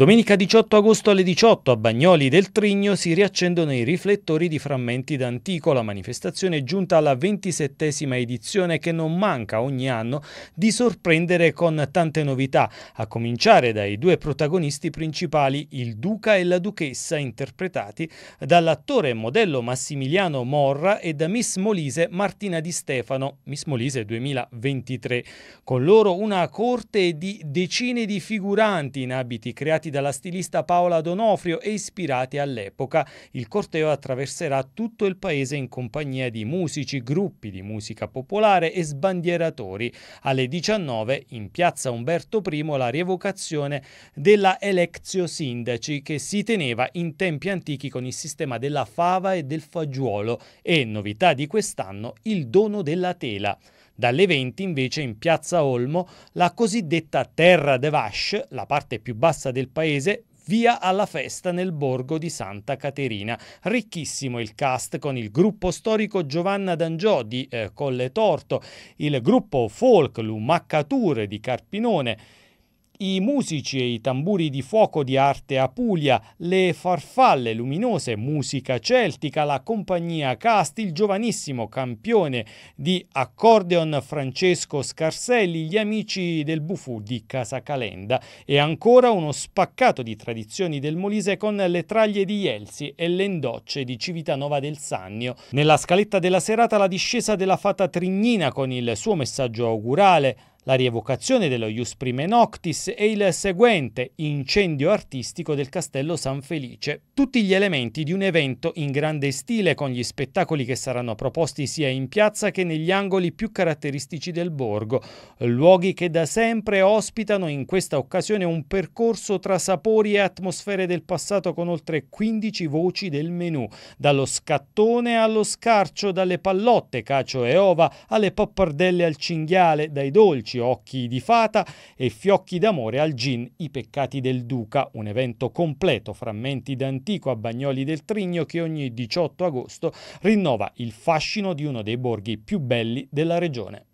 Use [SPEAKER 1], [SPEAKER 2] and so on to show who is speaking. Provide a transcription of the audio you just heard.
[SPEAKER 1] Domenica 18 agosto alle 18 a Bagnoli del Trigno si riaccendono i riflettori di frammenti d'antico. La manifestazione è giunta alla ventisettesima edizione che non manca ogni anno di sorprendere con tante novità, a cominciare dai due protagonisti principali, il duca e la duchessa, interpretati dall'attore e modello Massimiliano Morra e da Miss Molise Martina Di Stefano, Miss Molise 2023. Con loro una corte di decine di figuranti in abiti creati realizzati dalla stilista Paola Donofrio e ispirati all'epoca. Il corteo attraverserà tutto il paese in compagnia di musici, gruppi di musica popolare e sbandieratori. Alle 19 in piazza Umberto I la rievocazione della Electio Sindaci che si teneva in tempi antichi con il sistema della fava e del fagiolo e, novità di quest'anno, il dono della tela dalle 20 invece in piazza Olmo la cosiddetta Terra de Vache, la parte più bassa del paese, via alla festa nel borgo di Santa Caterina. Ricchissimo il cast con il gruppo storico Giovanna D'Angiò di eh, Colle Torto, il gruppo folk Lumaccature di Carpinone, i musici e i tamburi di fuoco di arte Apulia, le farfalle luminose, musica celtica, la compagnia Cast, il giovanissimo campione di accordeon Francesco Scarselli, gli amici del Bufù di Casacalenda e ancora uno spaccato di tradizioni del Molise con le traglie di Jelsi e le endocce di Civitanova del Sannio. Nella scaletta della serata la discesa della fata Trignina con il suo messaggio augurale, la rievocazione dello Ius Prime Noctis e il seguente incendio artistico del Castello San Felice. Tutti gli elementi di un evento in grande stile con gli spettacoli che saranno proposti sia in piazza che negli angoli più caratteristici del borgo, luoghi che da sempre ospitano in questa occasione un percorso tra sapori e atmosfere del passato con oltre 15 voci del menù, dallo scattone allo scarcio, dalle pallotte, cacio e ova, alle pappardelle al cinghiale, dai dolci 11 occhi di fata e fiocchi d'amore al gin I peccati del duca, un evento completo, frammenti d'antico a Bagnoli del Trigno che ogni 18 agosto rinnova il fascino di uno dei borghi più belli della regione.